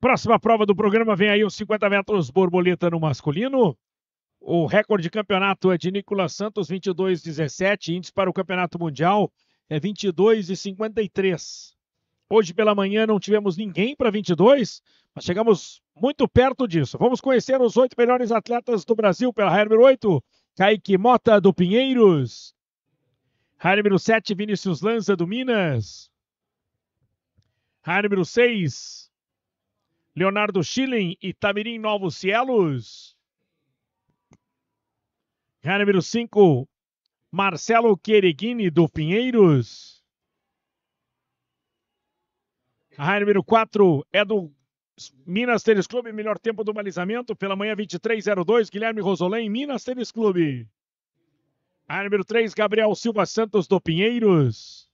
Próxima prova do programa vem aí os 50 metros borboleta no masculino. O recorde de campeonato é de Nicolas Santos, 22,17. Índice para o campeonato mundial é 22,53. Hoje pela manhã não tivemos ninguém para 22, mas chegamos muito perto disso. Vamos conhecer os oito melhores atletas do Brasil pela raia número 8. Kaique Mota, do Pinheiros. Raia número 7, Vinícius Lanza, do Minas. Raia número 6, Leonardo Schilling, Tamirim Novos Cielos. Cara número 5, Marcelo Quereguini do Pinheiros. Raia número 4 é do Minas Tênis Clube, melhor tempo do balizamento, pela manhã 2302, Guilherme Rosolém, Minas Tênis Clube. Raia número 3, Gabriel Silva Santos do Pinheiros.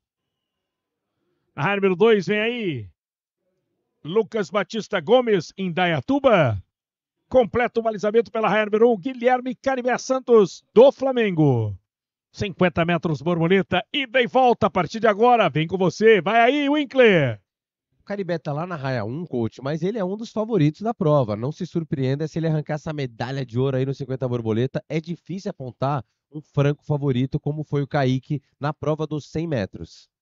Raia número 2, vem aí, Lucas Batista Gomes, em Dayatuba. Completa o balizamento pela raia número 1, Guilherme Caribé Santos, do Flamengo. 50 metros, borboleta, ida e volta a partir de agora. Vem com você, vai aí, Winkler. O Caribé tá lá na raia 1, coach, mas ele é um dos favoritos da prova. Não se surpreenda se ele arrancar essa medalha de ouro aí no 50 borboleta. É difícil apontar um franco favorito como foi o Kaique na prova dos 100 metros.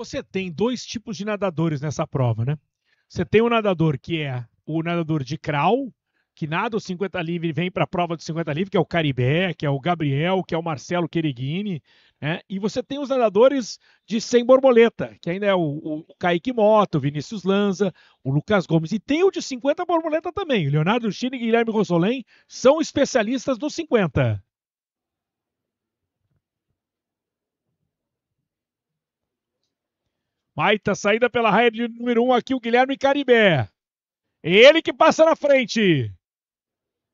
Você tem dois tipos de nadadores nessa prova, né? Você tem o um nadador que é o nadador de crawl, que nada o 50 livre e vem para a prova do 50 livre, que é o Caribé, que é o Gabriel, que é o Marcelo Querigini, né? E você tem os nadadores de sem borboleta, que ainda é o, o, Kaique Mota, o Vinícius Lanza, o Lucas Gomes. E tem o de 50 borboleta também. O Leonardo Chini e Guilherme Rosolém. são especialistas dos 50. Baita saída pela raia de número 1 um aqui, o Guilherme Caribé. Ele que passa na frente.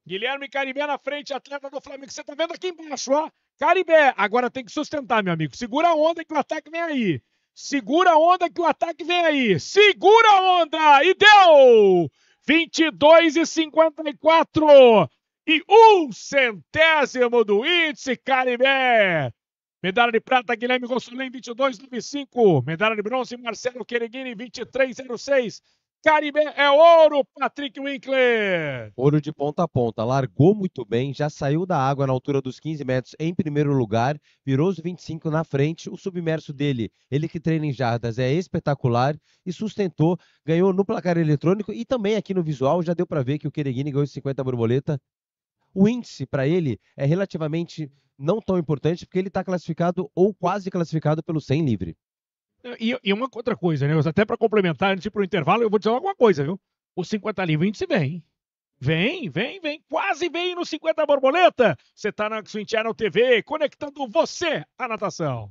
Guilherme Caribé na frente, atleta do Flamengo. Você tá vendo aqui embaixo, ó. Caribé, agora tem que sustentar, meu amigo. Segura a onda que o ataque vem aí. Segura a onda que o ataque vem aí. Segura a onda! E deu! 22 e 54 e um centésimo do índice Caribé. Medalha de prata, Guilherme Gossolin, 22,95. Medalha de bronze, Marcelo Quereguini, 23,06. Caribe é ouro, Patrick Winkler. Ouro de ponta a ponta, largou muito bem, já saiu da água na altura dos 15 metros em primeiro lugar, virou os 25 na frente, o submerso dele, ele que treina em jardas, é espetacular e sustentou, ganhou no placar eletrônico e também aqui no visual já deu para ver que o Quereguini ganhou 50 borboleta. O índice para ele é relativamente não tão importante, porque ele está classificado ou quase classificado pelo 100 livre. E, e uma outra coisa, né? Até para complementar, antes gente para o intervalo, eu vou dizer alguma coisa, viu? O 50 livre se vem. Vem, vem, vem, quase vem no 50 Borboleta. Você está na Swing Channel TV, conectando você à natação.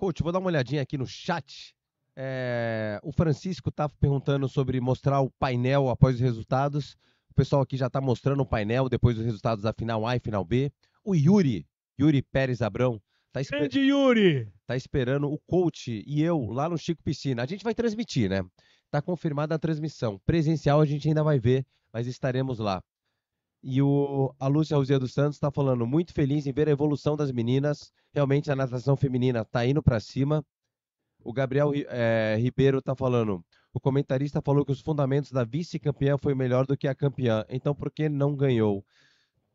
Coach, vou dar uma olhadinha aqui no chat. É, o Francisco estava tá perguntando sobre mostrar o painel após os resultados. O pessoal aqui já está mostrando o painel depois dos resultados da final A e final B. O Yuri, Yuri Pérez Abrão, Tá Grande Yuri! Tá esperando o coach e eu lá no Chico Piscina. A gente vai transmitir, né? Tá confirmada a transmissão. Presencial a gente ainda vai ver, mas estaremos lá. E o, a Lúcia Rosia dos Santos está falando, muito feliz em ver a evolução das meninas. Realmente a natação feminina está indo para cima. O Gabriel é, Ribeiro está falando, o comentarista falou que os fundamentos da vice-campeã foi melhor do que a campeã. Então por que não ganhou?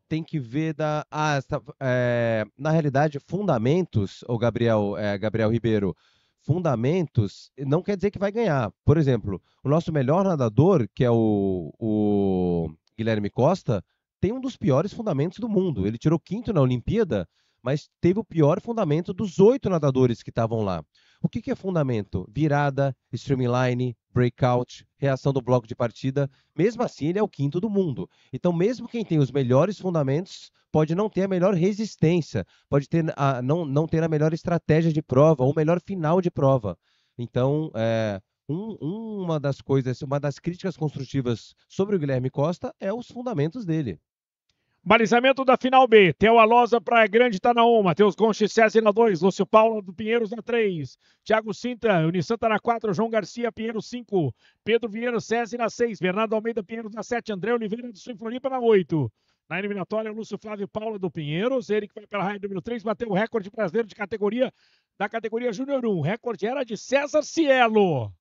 Tem que ver da. Ah, essa, é, na realidade, fundamentos, o Gabriel, é, Gabriel Ribeiro, fundamentos não quer dizer que vai ganhar. Por exemplo, o nosso melhor nadador, que é o, o Guilherme Costa, tem um dos piores fundamentos do mundo. Ele tirou quinto na Olimpíada, mas teve o pior fundamento dos oito nadadores que estavam lá. O que, que, é fundamento? Virada, streamline, breakout, reação do bloco de partida. Mesmo assim, ele é o quinto do mundo. Então, mesmo quem tem os melhores fundamentos pode não ter a melhor resistência, pode ter a, não, não ter a melhor estratégia de prova ou melhor final de prova. Então, é, um, uma das coisas, uma das críticas construtivas sobre o Guilherme Costa é os fundamentos dele. Balizamento da final B. Theo Alosa para Grande tá na 1. Matheus Conches César na 2. Lúcio Paulo do Pinheiros na 3. Thiago Sinta, Unisanta tá na 4. João Garcia, Pinheiro 5. Pedro Vieira César na 6. Bernardo Almeida, Pinheiros na 7. André Oliveira do Sul Floripa na 8. Na eliminatória, Lúcio Flávio Paula do Pinheiros. Ele que vai pela raia número 3. Bateu o recorde brasileiro de categoria da categoria Júnior 1. O recorde era de César Cielo.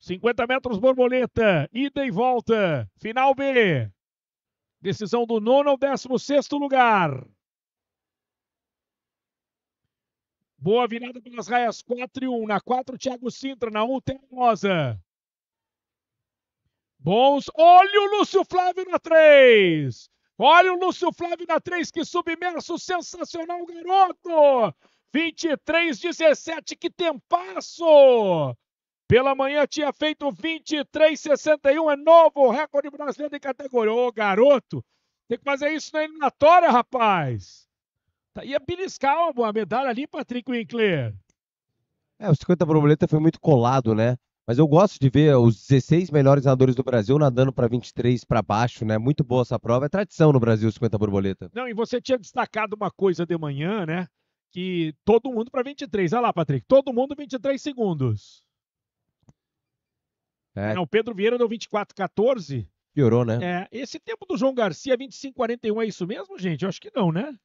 50 metros borboleta, ida e volta. Final B. Decisão do nono ao décimo sexto lugar. Boa virada pelas raias 4 e 1. Na 4, Thiago Sintra. Na 1, termosa Bons. Olha o Lúcio Flávio na 3. Olha o Lúcio Flávio na 3. Que submerso sensacional, garoto. 23, 17. Que tempasso. Pela manhã tinha feito 23,61. É novo recorde brasileiro de categoria. Ô, garoto, tem que fazer isso na eliminatória, rapaz. Ia tá, é beliscar uma medalha ali, Patrick Winkler. É, o 50 borboleta foi muito colado, né? Mas eu gosto de ver os 16 melhores nadadores do Brasil nadando para 23 para baixo, né? Muito boa essa prova. É tradição no Brasil, 50 borboleta. Não, e você tinha destacado uma coisa de manhã, né? Que todo mundo para 23. Olha lá, Patrick, todo mundo 23 segundos. É. o Pedro Vieira deu 24,14. Piorou, né? É, esse tempo do João Garcia, 25,41, é isso mesmo, gente? Eu acho que não, né?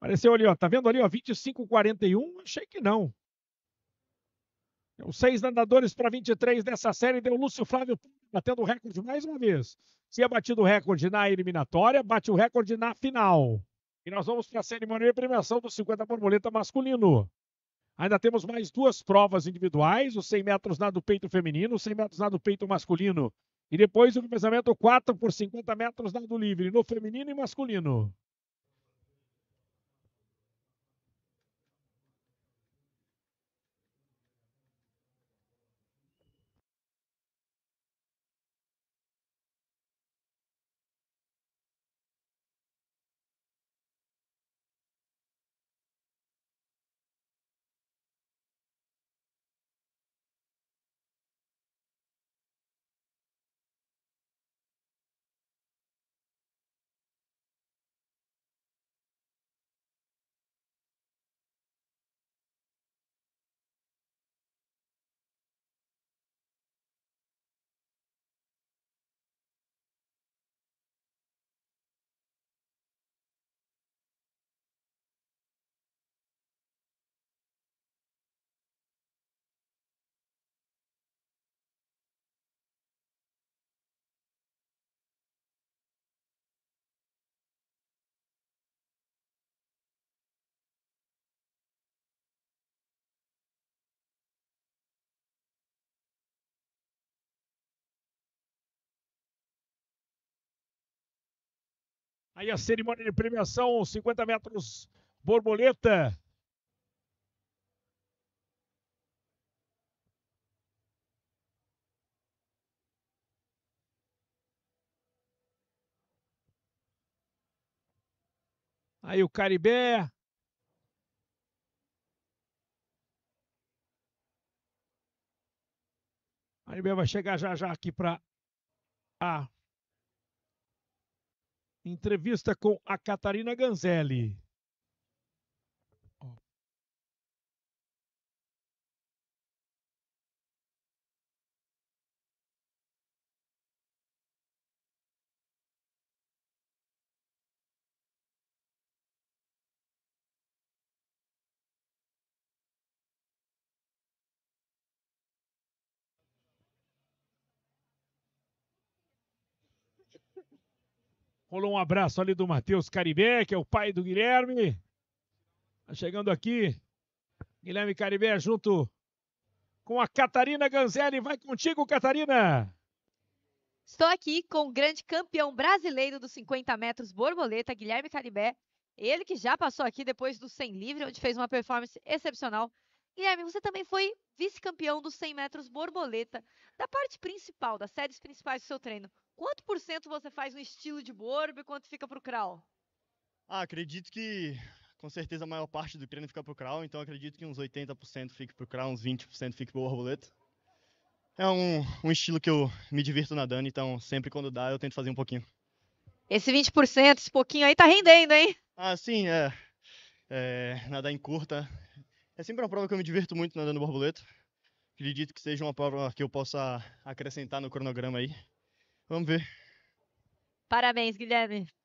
Apareceu ali, ó. Tá vendo ali, ó? 25,41? Achei que não. É Os seis nadadores para 23 dessa série deu Lúcio Flávio batendo o recorde mais uma vez. Tinha é batido o recorde na eliminatória, bate o recorde na final. E nós vamos para a cerimônia de premiação do 50 borboleta masculino. Ainda temos mais duas provas individuais: os 100 metros do peito feminino, os 100 metros do peito masculino. E depois o revezamento 4 por 50 metros do livre, no feminino e masculino. Aí a cerimônia de premiação, 50 metros borboleta. Aí o Caribé. Caribe vai chegar já já aqui para a Entrevista com a Catarina Ganzelli. Rolou um abraço ali do Matheus Caribé, que é o pai do Guilherme. Tá chegando aqui. Guilherme Caribé junto com a Catarina Ganzelli. Vai contigo, Catarina! Estou aqui com o grande campeão brasileiro dos 50 metros borboleta, Guilherme Caribé. Ele que já passou aqui depois do 100 livre, onde fez uma performance excepcional. Guilherme, você também foi vice-campeão dos 100 metros borboleta, da parte principal, das séries principais do seu treino. Quanto por cento você faz no estilo de borbo e quanto fica para o crawl? Ah, acredito que com certeza a maior parte do treino fica para o crawl, então acredito que uns 80% fique para o crawl, uns 20% fique para o Borboleta. É um, um estilo que eu me divirto nadando, então sempre quando dá eu tento fazer um pouquinho. Esse 20%, esse pouquinho aí tá rendendo, hein? Ah, sim, é. é nadar em curta. É sempre uma prova que eu me divirto muito nadando borboleta. Acredito que seja uma prova que eu possa acrescentar no cronograma aí. Vamos ver. Parabéns, Guilherme.